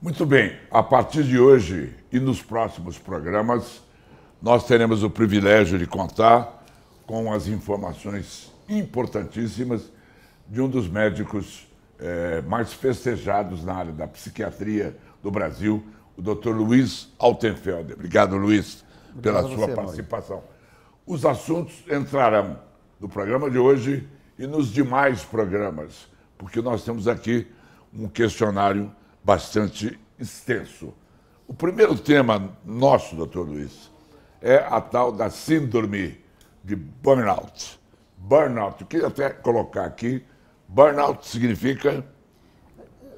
Muito bem, a partir de hoje e nos próximos programas, nós teremos o privilégio de contar com as informações importantíssimas de um dos médicos eh, mais festejados na área da psiquiatria do Brasil, o Dr. Luiz Altenfelder. Obrigado, Luiz, pela sua participação. Os assuntos entrarão no programa de hoje e nos demais programas, porque nós temos aqui um questionário bastante extenso. O primeiro tema nosso, doutor Luiz, é a tal da síndrome de burnout. Burnout, eu queria até colocar aqui, burnout significa...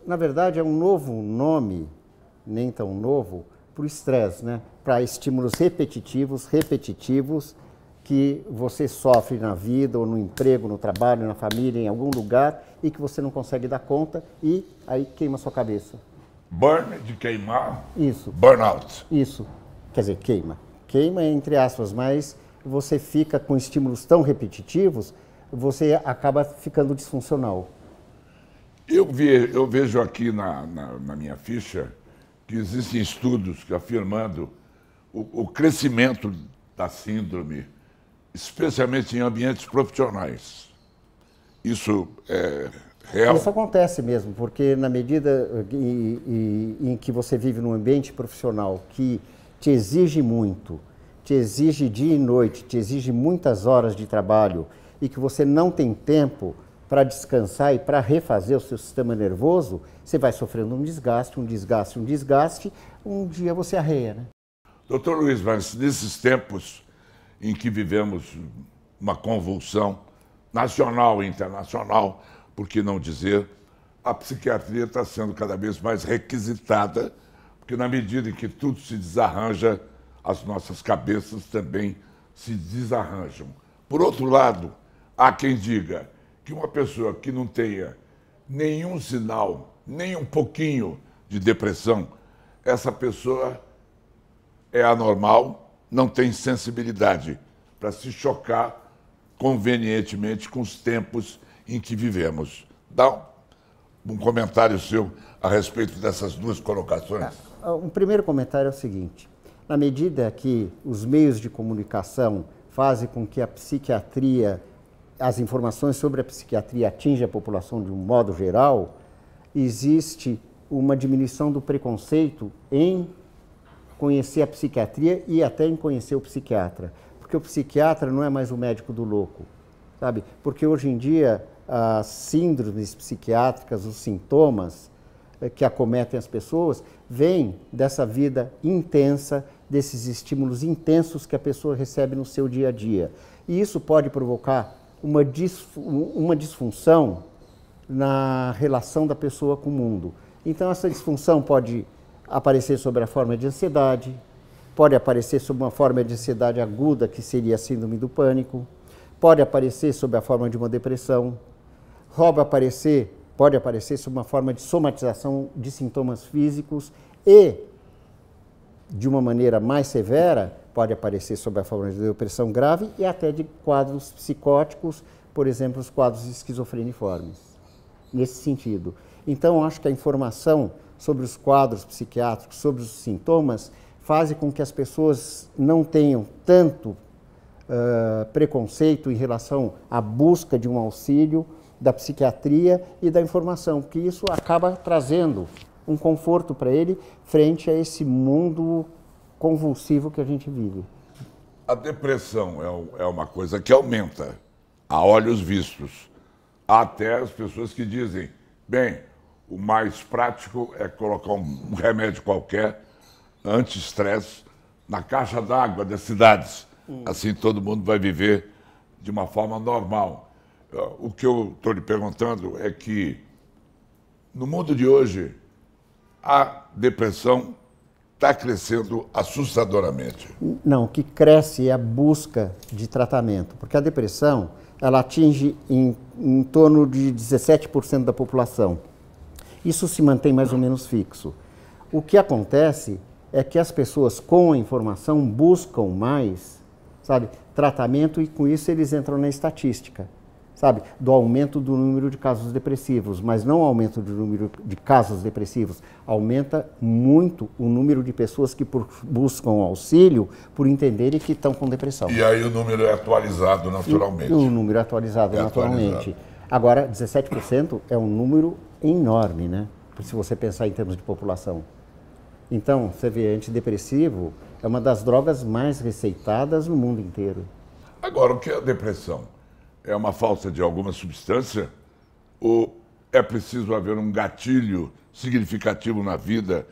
Na verdade, é um novo nome, nem tão novo, para o estresse, né? para estímulos repetitivos, repetitivos, que você sofre na vida, ou no emprego, no trabalho, na família, em algum lugar, e que você não consegue dar conta, e aí queima sua cabeça. Burn de queimar. Isso. Burnout. Isso. Quer dizer, queima. Queima entre aspas, mas você fica com estímulos tão repetitivos, você acaba ficando disfuncional. Eu, vi, eu vejo aqui na, na, na, minha ficha que existem estudos que afirmando o, o crescimento da síndrome especialmente em ambientes profissionais. Isso é real? Isso acontece mesmo, porque na medida em, que você vive num ambiente profissional que te exige muito, te exige dia e noite, te exige muitas horas de trabalho e que você não tem tempo para descansar e para refazer o seu sistema nervoso, você vai sofrendo um desgaste, um desgaste, um desgaste, um dia você arreia, né? Doutor Luiz, mas nesses tempos em que vivemos uma convulsão nacional e internacional, por que não dizer, a psiquiatria está sendo cada vez mais requisitada, porque na medida em que tudo se desarranja, as nossas cabeças também se desarranjam. Por outro lado, há quem diga que uma pessoa que não tenha nenhum sinal, nem um pouquinho de depressão, essa pessoa é anormal não tem sensibilidade para se chocar convenientemente com os tempos em que vivemos. Dá um comentário seu a respeito dessas duas colocações. Ah, um primeiro comentário é o seguinte: na medida que os meios de comunicação fazem com que a psiquiatria, as informações sobre a psiquiatria atinjam a população de um modo geral, existe uma diminuição do preconceito em conhecer a psiquiatria e até em conhecer o psiquiatra. Porque o psiquiatra não é mais o médico do louco, sabe? Porque hoje em dia as síndromes psiquiátricas, os sintomas eh, que acometem as pessoas, vêm dessa vida intensa, desses estímulos intensos que a pessoa recebe no seu dia a dia. E isso pode provocar uma, disf uma disfunção na relação da pessoa com o mundo. Então, essa disfunção pode aparecer sob a forma de ansiedade, pode aparecer sob uma forma de ansiedade aguda, que seria a síndrome do pânico, pode aparecer sob a forma de uma depressão, pode aparecer, pode aparecer sob uma forma de somatização de sintomas físicos e, de uma maneira mais severa, pode aparecer sob a forma de depressão grave e até de quadros psicóticos, por exemplo, os quadros esquizofreniformes. Nesse sentido. Então, acho que a informação sobre os quadros psiquiátricos, sobre os sintomas, fazem com que as pessoas não tenham tanto uh, preconceito em relação à busca de um auxílio da psiquiatria e da informação, que isso acaba trazendo um conforto para ele frente a esse mundo convulsivo que a gente vive. A depressão é, é uma coisa que aumenta a olhos vistos. Até as pessoas que dizem, bem, o mais prático é colocar um remédio qualquer, anti-estresse, na caixa d'água das cidades. Hum. Assim todo mundo vai viver de uma forma normal. Ah, o que eu estou lhe perguntando é que, no mundo de hoje, a depressão está crescendo assustadoramente. Não, o que cresce é a busca de tratamento, porque a depressão ela atinge em, em torno de 17% da população. Isso se mantém mais ou menos fixo. O que acontece é que as pessoas com a informação buscam mais, sabe, tratamento e com isso eles entram na estatística, sabe, do aumento do número de casos depressivos, mas não aumento do número de casos depressivos, aumenta muito o número de pessoas que por, buscam auxílio por entenderem que estão com depressão. E aí o número é atualizado naturalmente. E, o número é atualizado é naturalmente. Atualizado. Agora, 17% é um número enorme, né? Se você pensar em termos de população. Então, você vê, antidepressivo é uma das drogas mais receitadas no mundo inteiro. Agora, o que é a depressão? É uma falta de alguma substância? Ou é preciso haver um gatilho significativo na vida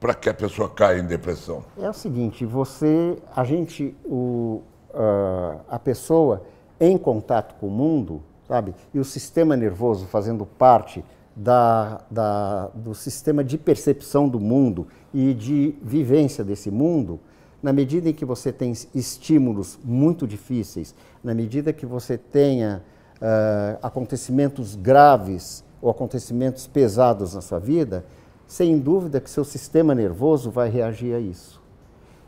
para que a pessoa caia em depressão? É o seguinte, você, a gente, o, ah, a pessoa em contato com o mundo, sabe? E o sistema nervoso fazendo parte da, da, do sistema de percepção do mundo e de vivência desse mundo, na medida em que você tem estímulos muito difíceis, na medida que você tenha uh, acontecimentos graves ou acontecimentos pesados na sua vida, sem dúvida que seu sistema nervoso vai reagir a isso.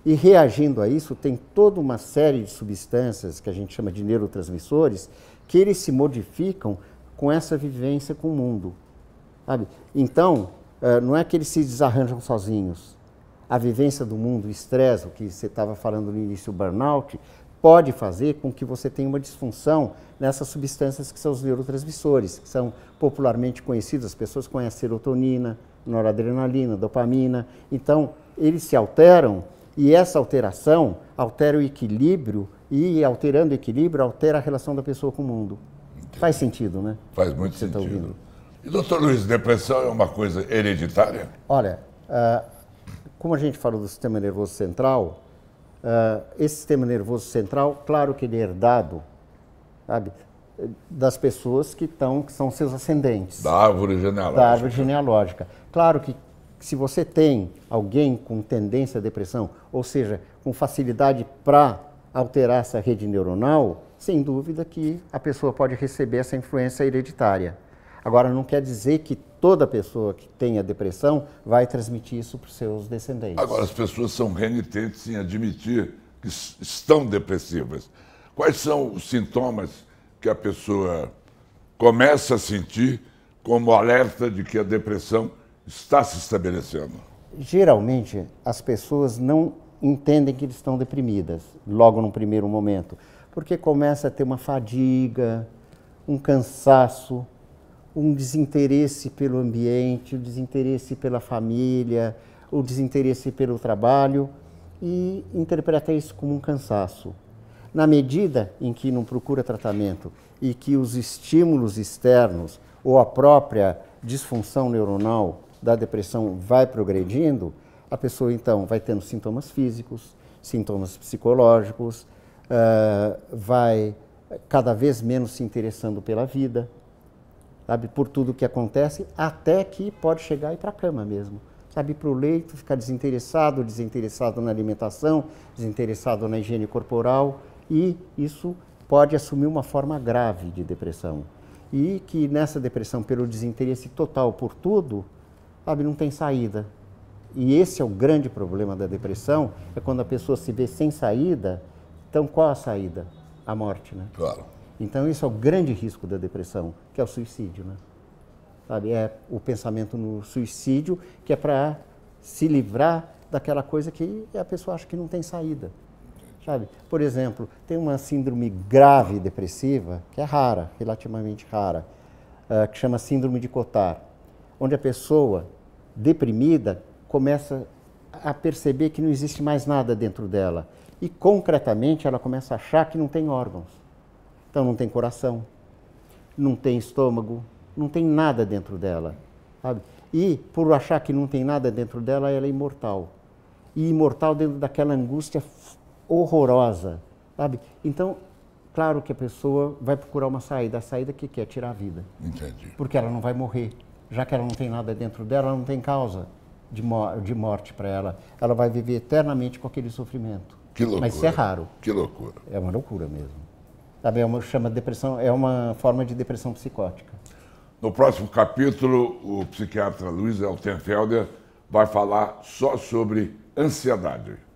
E reagindo a isso, tem toda uma série de substâncias que a gente chama de neurotransmissores que eles se modificam com essa vivência com o mundo. Sabe? Então, é, não é que eles se desarranjam sozinhos. A vivência do mundo, o estresse, o que você estava falando no início, o burnout, pode fazer com que você tenha uma disfunção nessas substâncias que são os neurotransmissores, que são popularmente conhecidos as pessoas conhecem serotonina, noradrenalina, dopamina. Então, eles se alteram e essa alteração altera o equilíbrio e alterando o equilíbrio, altera a relação da pessoa com o mundo. Entendi. Faz sentido, né? Faz muito Você tá sentido. Tá e, doutor Luiz, depressão é uma coisa hereditária? Olha, uh, como a gente falou do sistema nervoso central, uh, esse sistema nervoso central, claro que ele é herdado, sabe? das pessoas que, estão, que são seus ascendentes. Da árvore genealógica. Da árvore genealógica. Claro que se você tem alguém com tendência à depressão, ou seja, com facilidade para alterar essa rede neuronal, sem dúvida que a pessoa pode receber essa influência hereditária. Agora, não quer dizer que toda pessoa que tenha depressão vai transmitir isso para os seus descendentes. Agora, as pessoas são renitentes em admitir que estão depressivas. Quais são os sintomas que a pessoa começa a sentir como alerta de que a depressão está se estabelecendo? Geralmente, as pessoas não entendem que eles estão deprimidas, logo num primeiro momento, porque começa a ter uma fadiga, um cansaço, um desinteresse pelo ambiente, o um desinteresse pela família, o um desinteresse pelo trabalho e interpreta isso como um cansaço. Na medida em que não procura tratamento e que os estímulos externos ou a própria disfunção neuronal da depressão vai progredindo, a pessoa então vai tendo sintomas físicos, sintomas psicológicos, uh, vai cada vez menos se interessando pela vida, sabe, por tudo que acontece, até que pode chegar e ir para a cama mesmo, sabe, para o leito, ficar desinteressado, desinteressado na alimentação, desinteressado na higiene corporal, e isso pode assumir uma forma grave de depressão. E que nessa depressão, pelo desinteresse total por tudo, sabe, não tem saída. E esse é o grande problema da depressão, é quando a pessoa se vê sem saída. Então, qual a saída? A morte, né? Claro. Então, isso é o grande risco da depressão, que é o suicídio, né? Sabe, é o pensamento no suicídio, que é para se livrar daquela coisa que a pessoa acha que não tem saída. Sabe? Por exemplo, tem uma síndrome grave depressiva, que é rara, relativamente rara, eh, que chama síndrome de Cotard, onde a pessoa deprimida começa a perceber que não existe mais nada dentro dela. E concretamente ela começa a achar que não tem órgãos. Então não tem coração, não tem estômago, não tem nada dentro dela. Sabe? E por achar que não tem nada dentro dela, ela é imortal. E imortal dentro daquela angústia horrorosa. Sabe? Então, claro que a pessoa vai procurar uma saída. A saída que quer tirar a vida. Entendi. Porque ela não vai morrer. Já que ela não tem nada dentro dela, ela não tem causa de, mo de morte para ela. Ela vai viver eternamente com aquele sofrimento. Que loucura. Mas isso é raro. Que loucura. É uma loucura mesmo. Sabe, é uma, chama depressão, é uma forma de depressão psicótica. No próximo capítulo, o psiquiatra Luiz Altenfelder vai falar só sobre ansiedade.